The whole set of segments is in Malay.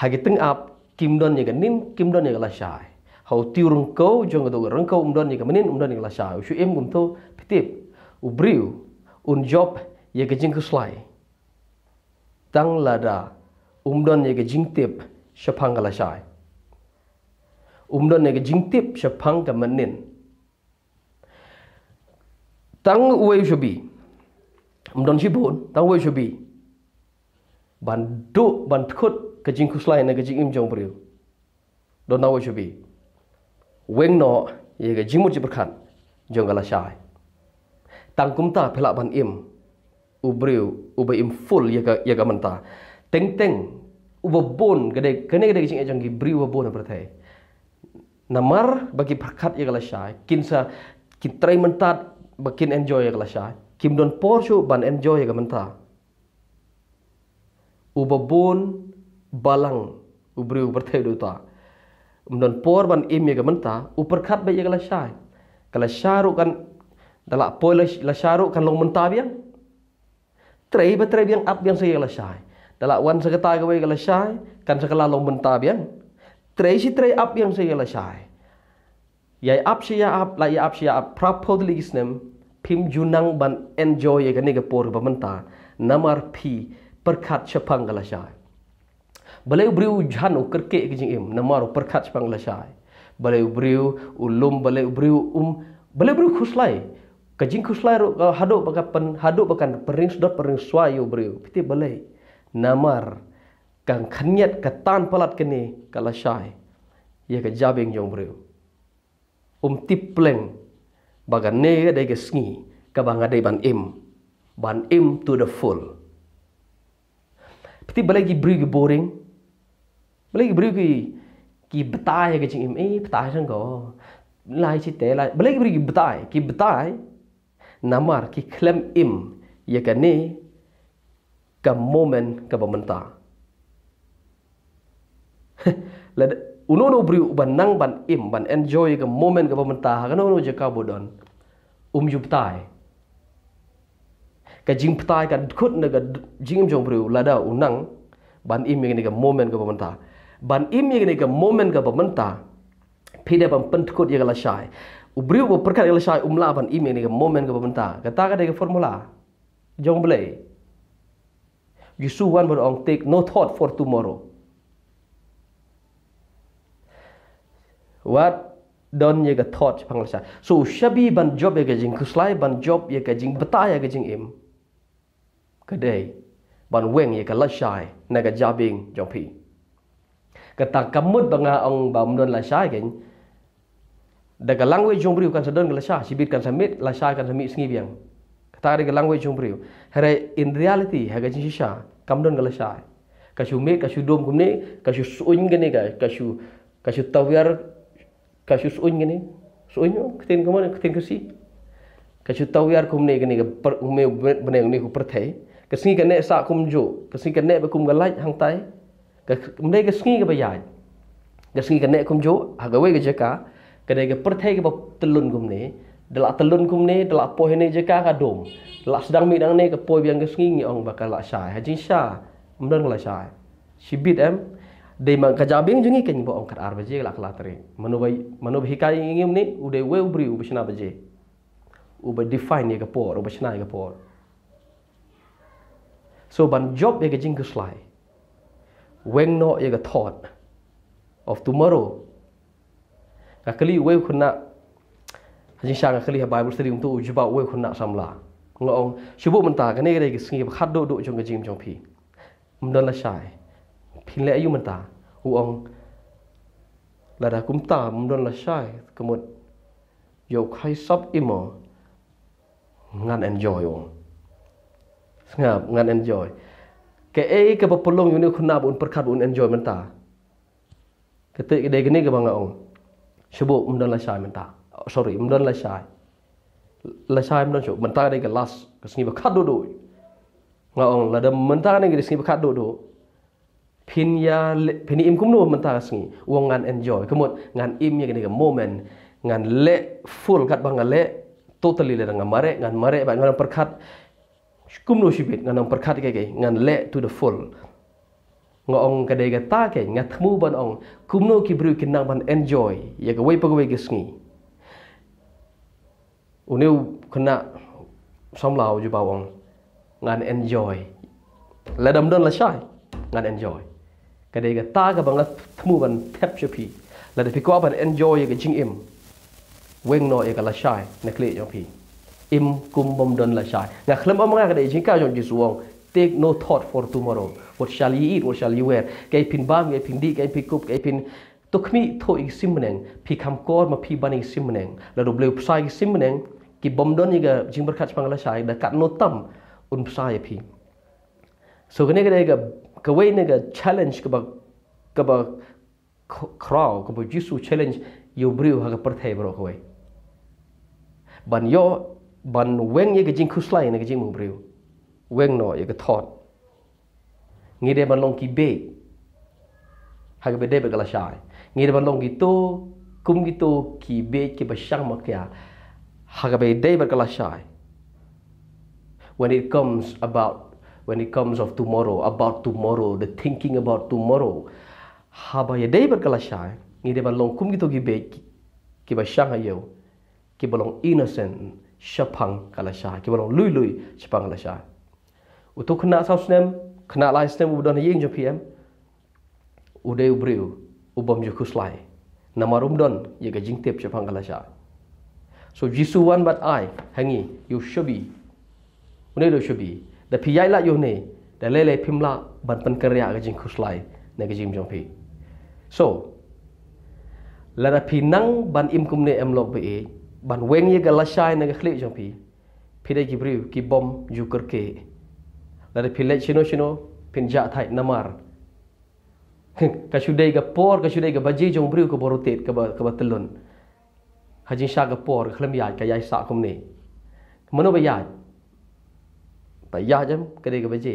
cái teng ap kim don yaga nín kim don yaga la shai hau tiu rung kau jong ga doga rung kau um don yaga nín um don yaga la shai shu em gum to pitip u briu un job yaga jing ku slai tang lada um don yaga jing tip shapang ga la shai um don yaga jing tip shapang ga nín. tang uay shu bi um don shi bon tang uay shu bi ban do ban khut ka jing ku slai na ga jing im jong bril don na wo chobi weng no ye ga jing ji prakhan jong ala shai tang kum phela ban im u bril u ba im full ye ga ye ga man teng teng u ba bon ga de ka ne ga de jing jong gi bril wa bon prathai namar bagi prakhat ye ga shai kin sa kin trai man ba kin enjoy ye ga shai kim don por ban enjoy ye ga man ta balang ubri upar thay do ta umdon por ban imi ga manta upar khat ba yegala shai kala sharu kan dala po la sharu kan long manta bia trei ba trei bia ap bia sa yegala shai dala wan sa kata ga yegala shai kan sa kala long manta bia trei si trei ap bia sa yegala shai yai ap si ya ap la ya ap si ya ap prapod ligis nem pim junang ban enjoy ga ni ga por ba manta namar phi perkat chapangala shai Balai ubriu jhan ukur ke kijing im namar upper khach pangla shai. Balai ubriu ulum balai ubriu um balai ubriu khuslai. Kajing khuslai ro eh, hadok baka pen hadok bakan pering sudah pering suai ubriu. Piti balai namar kang khanyat katan palat kene kala shai. Ya ke jabing jong ubriu. Um tipleng baga ne ga dai ke ka banga ban im. Ban im to the full. Piti balai gi ubriu boring. မလေးဘရီကီကီဘတားရဲ့ကချင်းအေးဘတားရှင်ကောလိုက်ချစ်တဲလိုက်မလေးဘရီကီဘတားကီဘတားနမာကီကလမ်အင်ယကနေကမိုမန်ကဘမန်တာလဒဦးနိုနိုဘရီဘနန်းဘန်အင်ဘန်အန်ဂျွိုင်းကမိုမန်ကဘမန်တာဟာကနိုနိုဂျေကာဘိုဒွန်ဦးမြူဘတားကကြင်ပတိုင်ကခုနကကြင်ကြုံပြူလာဒအုံနံဘန်အင်မြင်ကမိုမန်ကဘမန်တာ ban im yang ni ke moment ke pementa pida ban pentukut yang lasai ubri ubu perkara yang lasai umla ban im yang ni ke moment ke pementa kata kata ke formula jom beli Yusuf wan berong take no thought for tomorrow what don ye ga thought pang lasai so shabi ban job ye ga Kuslay kuslai ban job ye ga Betah bata ye im kedai bun weng ye ga lasai na ga jabing jong pi ka ta kamut banga ong ba la sha gen da ka language jong kan sa don la sha sibit kan sa mit la sha kan sa singi biang ka ta ga language jong briu hera in reality ha ga jisi sha kam don la sha ka shu mit ka shu dom kum ne ka shu suin gen ne ka ka shu ka shu tawyar ka shu suin gen ne suin yo ketin kamon ketin kasi ka shu tawyar kum ne gen ne ka per ume bne ne ku per thai ka singi kan ne sa kum jo ka singi kan ne ba kum ga lai hang tai ke mulai ke sungai ke bayar ke sungai ke naik kumjo harga wei ke Kena ke perthai ke telun kum dalam telun kum dalam poh ni jeka ka dom dalam sedang midang ni ke poh biang ke sungai ni orang bakal lak syai haji sya mulan lak syai sibit em dei mang kajabing jungi ke ni bo ong kat ar baje lak latri menubai menubai kai ni ni udai wei ubri ubisna baje uba define ye ke por uba sna ke so ban job ye ke jing เวงนอเอกทอดอ f tomorrow กะคลีเวคุณนะอาจารย์ชางกะคลีฮะไบเบิลสตรีมตัวอุจบะเวคุณนะสำลางงอชิบุมันตากันนี่ยได้กิสงีบขัดดุดุจงกะจิมจงพีมันโดนละชายพินแลอายุมันตาอูองลาดากุมตามันโดนละชายกมุดโยกไฮซับอิมองานเอนจอยองงานเอนจอย ke ai ke pepulung yuni khuna bu un perkat enjoy menta ketik ke gini ke bang ong sebut mendon la syai menta sorry mendon la syai la syai mendon sebut menta dai ke last ke sini bekat do do ng ong la de menta ni ke sini oh, bekat do lah, do pin ya pin im kum no menta ke sini uang ngan enjoy kemot ngan im ya gini ke moment ngan le full kat bang le totally le ngan mare ngan mare ba ngan perkat kumno shibit ngan ang perkat ke ngan le to the full nga ong ka dai ga ta ke nga thmu ban ong kumno ki bru ki nang ban enjoy ya ga wei pa ga wei ge sngi une khna som lao ju ba ong ngan enjoy la dam don la shai ngan enjoy ka dai ga ta ga bang thmu ban phep chu phi la de pi ko ban enjoy ya ga jing im weng no ya ga la shai na kle yo phi อิมกุมบอมดอนละชายนาเคลมอมงากระดิชิงก้าวจงจิสวง take no thought for tomorrow what shall you eat what shall you wear ไก่พินบ้ามไก่พินดีไก่พินกุบไก่พินตุกมีทอีกซิมเนงพี่คำกอร์มาพีบานอีกซิมเนงแล้วดูเบลพสายอีกซิมเนงกิบอมดอนนี่ก็จิงบักขัดปังละชายแต่กัดโนตัมอุนพสายพี so กันนี่ก็ได้กับกเว้นนก็ challenge กับกับคราวกับยิสู challenge ยูบริวหากประเทศบรอกเว้บันยอ weng weng no, thot. kum บันเวงยังกจิงคุสไลนะกจิงมุงเรียวเวงหนอยังก็ทอดงี้เดบันลงกีเบกหากไปเดบกัลชายงี้เดบันลงกีโตคุมกีโตกีเบกกีบชังมักยาหากไปเดบกัลชาย when it comes about when it comes of tomorrow about tomorrow the thinking about tomorrow haba ye dei bar kala shay ngi de balong kum gi to gi be ki ba shang ha yo ki balong innocent shapang kala sha ki bolong lui lui shapang kala sha utu khna sa snem khna lai snem u don yeng jo pm u de u breu u bom jo khuslai namarum don ye ga jing tep shapang kala sha so jisu wan bat ai hangi you should be u unai do should be da pi yai la yo ne da le le phim la ban pan karya ga jing khuslai ne ga jing jo pi so la da pi nang ban im kum ne em lok be e, บันเวงยี่กัลชายนักขลิจังพีพีได้กิบริวกิบอมยูเกอร์เกและพีเลชิโนชิโนพินจาไทยนมารกัชุดได้กับปอร์กัชุดได้กับบาจีจงบริวกับบรุเตตกับกับตลนฮัจิชากับปอร์ขลมยาดกับยายสะคมเนมโนบยาดแต่ยาจำกระไดกับบาจี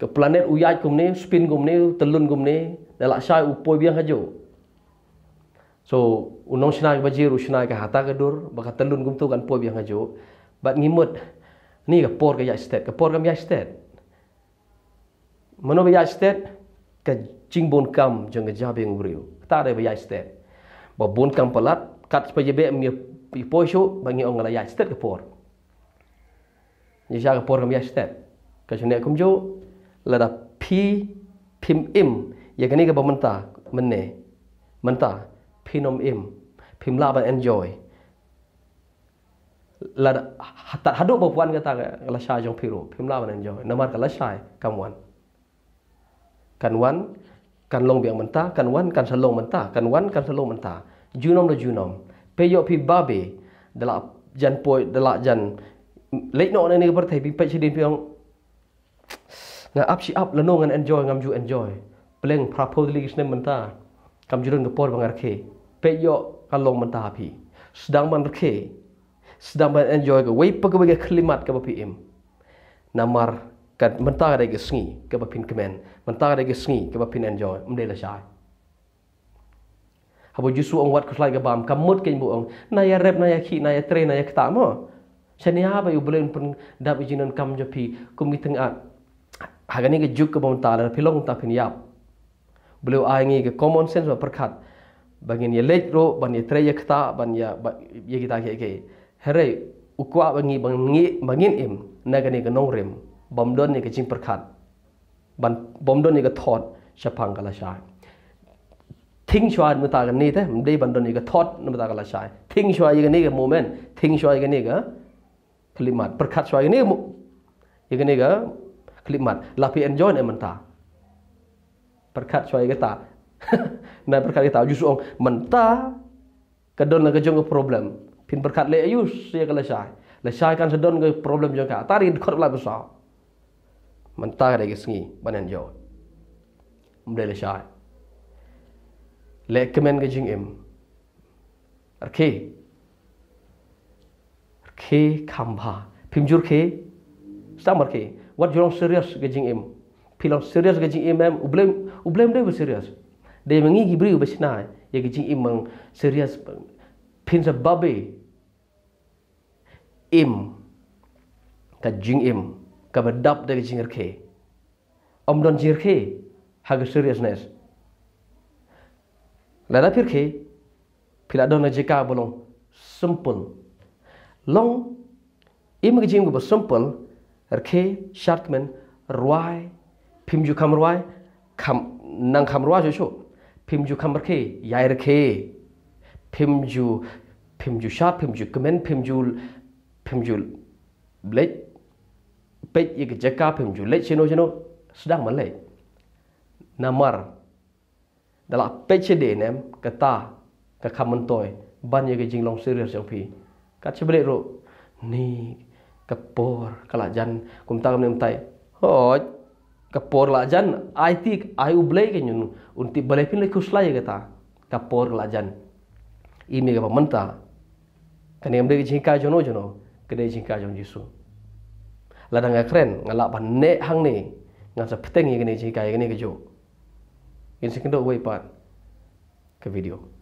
กับแพลเนตอุยาดกุมเนสปินกุมเนตลนกุมเนแต่ละชายอุปโภคยังฮัจโจ So, unong sina ke bajir, usina ke hata ke dur, baka telun gumtu kan puwa biang haju. But ngimut, ni ke por ke ya istet, ke por ke ya istet. Mano ya istet, ke jing bon kam jeng ke jabi yang uriu. Tak ya istet. Ba bon kam pelat, kat sepaya be, mi poisho, bangi ong ngala ya istet ke por. Ni siya ke por ke ya istet. Ke sunyak kumju, lada pi, pim im, ya kini ke bawa menta. menne, mentah. พินมอิมพิมลาบันเอนจอยละตัดฮัดดุบวันก็ตางละชายจงพิรุพิมลาบันเอนจอยนมาดกละชายกันวันกันวันกันลงเบียงมันตากันวันกันสลงมันตากันวันกันสลงมันตาจุนอมละจุนอมเปยอพิบาเบดละจันปวยดละจันเล็กน้อยในนี้ประเทศพิเศษดินพิองงาอัพชีอัพละนงงานเอนจอยงามจูเอนจอยเปล่งพระโพธิลิกส์เนมันตา kamjurun ke por bangarke peyo kalong mentahapi sedang manrke sedang man enjoy ke wei pege bege klimat ke PM namar kat mentah ada ke sengi ke bapin kemen mentah ada ke sengi ke bapin enjoy mde la syai habo jusu ong wat kuslai ke bam kamut ke bu ong na ya rep na ya ki na ya tre na ya kta mo chani aba ha yu blen pun dab ijinon kam jopi kumi tengat hagani ke juk ke bom tala pilong ta pin yap บลูไอเงี้ก็คอมมอนเซนส์ว่าประคัดบางอย่ทีเล็กรู้บางอย่ทีเทรย์ขึ้นตาบางอย่ทียังกิตาเกย๋เฮเ้ยอุกว่าบางอย่ทีบางอยงี้บางองี้เอ็มนั่นก็เนี่ยก็น้องริมบอมดอนนี่ก็จิ้งประคัตบันบอมดอนนี่ก็ทอดเฉพาะกันละชายทิ้งชวนมุตากันนี่เถอะมันได้บอมดอนนี่ก็ทอดมุตากันละชายทิ้งชวนยังนี่ก็โมเมนต์ทิ้งชวนยังนี่ก็คลิปมัดประคัดชวนยังนี่ยังนี่ก็คลิมัดลาพีเอ็นจอยเนี่ยมันตา perkat suai kita. Nah perkat kita justru orang mentah kedon lagi jangan problem. Pin perkat le ayus saya kalau saya. Le saya kan sedon ke problem juga. Tarik kor lah besar. mentah ada kesini banyak jauh. Mula le saya. Le kemen ke jing im. Okay. Okay, kamba. Pimjur ke? Sama ke? What you serius ke jing im? pilau serius gaji imam ublem ublem dia berserius dia mengigi beri bersina ya gaji imam serius pin sebabe im ka jing im ka bedap dari gaji ngerke om don jirke haga seriousness lada pirke pila don jika bolong simple long im gaji imam go simple rke shartman ruai พิมจูคำร้ยคำนางคำร้อยชัวพิมจูคำรักเคยายรักเคพิมจูพิมจูชาพิมจูคอมเมนพิมจูพิมจูเล็กเป็ดยี่กจักราพิมจูเล็กชโนชโน s e ดังมาเลยนามาร์ดลาเปชเดนเอมกตากะคำมันตอยบันยี่กจิงลองเสือเสียงพีกัดเชเบรโรนี่กะปอร์กะลาจันกุมตากำเนิมไตโอ้ kapor la jan ai ti ai u blai ke nyun un ti pin le khus la yega ta kapor la jan i me ga man ta ka ne ka jono jono ka de jhi ka jong jisu la dang a kren nga la ban ne hang ne nga sa pteng ye ne jhi ka ye ne ga jo in sekendo wei pa ka video